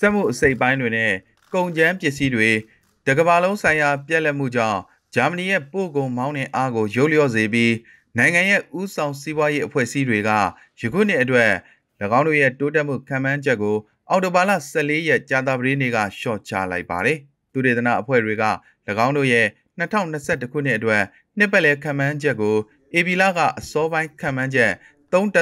စက်မှုအစိတ်ပိုင်းတွင်နဲ့ကုန်ကျန်းပစ္စည်းတွေတကဘာလုံးဆိုင်ရာပြက်လက်မှုကြောင့်ဂျာမနီရဲ့ပို့ကုန်မောင်းနှင်အားကိုရုပ်လျော့စေပြီးနိုင်ငံရဲ့ဥဆောင်စီးပွားရေးအဖွဲ့အစည်းတွေကယခုနှစ်အတွက်၎င်းတို့ရဲ့တိုးတက်မှုခံမှန်းချက်ကိုအော်တိုဘာလ14ရက်ကြာသပတေးနေ့ကရှော့ချလိုက်ပါတယ်။သူတေသနအဖွဲ့တွေက၎င်းတို့ရဲ့2021ခုနှစ်အတွက်နှစ်ပတ်လည်ခံမှန်းချက်ကိုအေဘီလာကအစောပိုင်းခံမှန်းချက်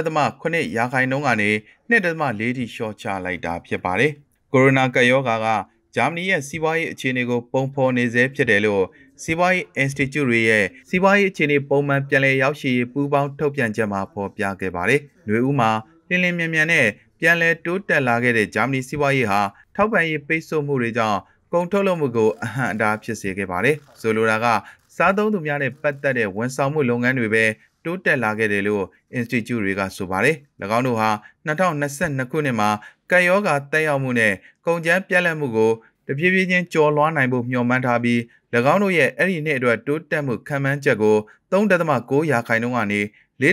3.8ရာခိုင်နှုန်းကနေ2.4ထိရှော့ချလိုက်တာဖြစ်ပါတယ်။ကိုရိုနာကပ်ရောဂါကဂျာမနီရဲ့စီးပွားရေးအခြေအနေကိုပုံဖော်နေဆဲဖြစ်တယ်လို့စီးပွားရေး Institute တွေရဲ့စီးပွားရေးအခြေအနေပုံမှန်ပြန်လည်ရောက်ရှိရေးပူးပေါင်းထုတ်ပြန်ချက်မှာဖော်ပြခဲ့ပါတယ်။ຫນွေဦးမှာလင်းလင်းမြန်မြန်နဲ့ပြန်လည်တိုးတက်လာခဲ့တဲ့ဂျာမနီစီးပွားရေးဟာထောက်ပံ့ရေးပိတ်ဆို့မှုတွေကြောင့်ကုန်ထုတ်လုပ်မှုကိုအဟန့်အတားဖြစ်စေခဲ့ပါတယ်။ဆိုလိုတာကစားသုံးသူများနဲ့ပတ်သက်တဲ့ဝန်ဆောင်မှုလုပ်ငန်းတွေပဲတိုးတက်လာခဲ့တယ်လို့ institute တွေကဆိုပါတယ်။၎င်းတို့ဟာ2022ခုနှစ်မှာကပ်ရောဂါတက်ရောက်မှုနဲ့ကုန်ကျန်းပြတ်လတ်မှုကိုတပြေးပြေးချင်းကျော်လွှားနိုင်ဖို့မျှော်မှန်းထားပြီး၎င်းတို့ရဲ့အဲ့ဒီနှစ်အတွက်တိုးတက်မှုခံမှန်းချက်ကို3.9ရာခိုင်နှုန်းကနေ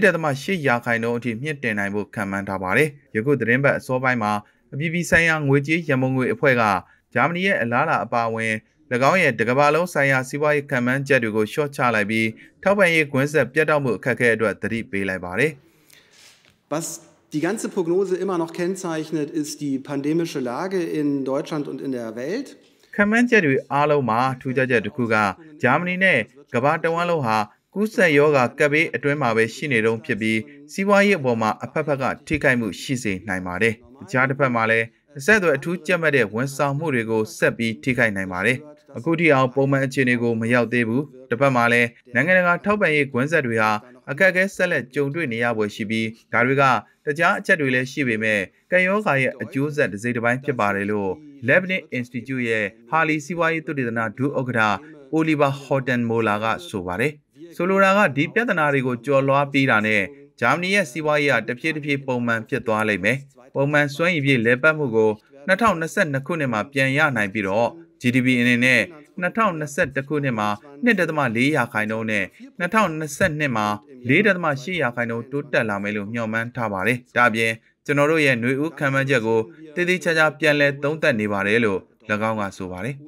4.8ရာခိုင်နှုန်းအထိမြင့်တင်နိုင်ဖို့ခံမှန်းထားပါတယ်။ယခုသတင်းပတ်အစောပိုင်းမှာအပြည်ပြည်ဆိုင်ရာငွေကြေးရန်ပုံငွေအဖွဲ့ကဂျာမနီရဲ့အလားအလာအပါအဝင်၎င်းရဲ့တကဘာလုံးဆိုင်ရာစီးပွားရေးခံမှန်းချက်တွေကိုရှော့ချလိုက်ပြီးထောက်ပံ့ရေးကွင်းဆက်ပြတ်တောက်မှုအခက်အခဲအတွက်သတိပေးလိုက်ပါတယ်။ Was die ganze Prognose immer noch kennzeichnet ist die pandemische Lage in Deutschland und in der Welt. ခံမှန်းချက်တွေအားလုံးမှာထူးခြားချက်တစ်ခုကဂျာမနီနဲ့ကမ္ဘာတဝန်းလုံးဟာကူးစက်ရောဂါကပ်ဘေးအတွင်းမှာပဲရှိနေတုန်းဖြစ်ပြီးစီးပွားရေးအပေါ်မှာအဖက်ဖက်ကထိခိုက်မှုရှိစေနိုင်ပါတယ်။ကြားတစ်ဖက်မှာလည်းဆက်သွယ်အထူးကြက်မှတ်တဲ့ဝန်ဆောင်မှုတွေကိုဆက်ပြီးထိခိုက်နိုင်ပါတယ်။အခုထိအောင်ပုံမှန်အခြေအနေကိုမရောက်သေးဘူး။တစ်ဖက်မှာလည်းနိုင်ငံတကာထောက်ပံ့ရေးကွင်းဆက်တွေဟာအခက်အခဲဆက်လက်ကြုံတွေ့နေရပွဲရှိပြီးဒါတွေကတခြားအချက်တွေလည်းရှိပေမဲ့ကံရောဂါရဲ့အကျိုးဆက်တစ်စိတ်တစ်ပိုင်းဖြစ်ပါတယ်လို့ Lebanon Institute ရဲ့ဟာလီစီးပွားရေးသုတေသနဒုဥက္ကဋ္ဌ Oliver Horton Mola ကဆိုပါတယ်။ဆိုလိုတာကဒီပြဿနာတွေကိုကျော်လွှားပြီးတာနဲ့ဂျာမနီရဲ့စီးပွားရေးဟာတဖြည်းဖြည်းပုံမှန်ဖြစ်သွားလိမ့်မယ်။ပုံမှန်စွမ်းရည်ပြည့်လည်ပတ်မှုကို2022ခုနှစ်မှာပြန်ရနိုင်ပြီးတော့ GDP အနေနဲ့2021ခုနှစ်မှာ2.4ရာခိုင်နှုန်းနဲ့2022မှာ4.8ရာခိုင်နှုန်းတိုးတက်လာမယ်လို့မျှော်မှန်းထားပါတယ်။ဒါ့အပြင်ကျွန်တော်တို့ရဲ့ຫນွေဦးခံမှန်းချက်ကိုတည်တည်ချာချာပြန်လည်သုံးသပ်နေပါတယ်လို့၎င်းကဆိုပါတယ်။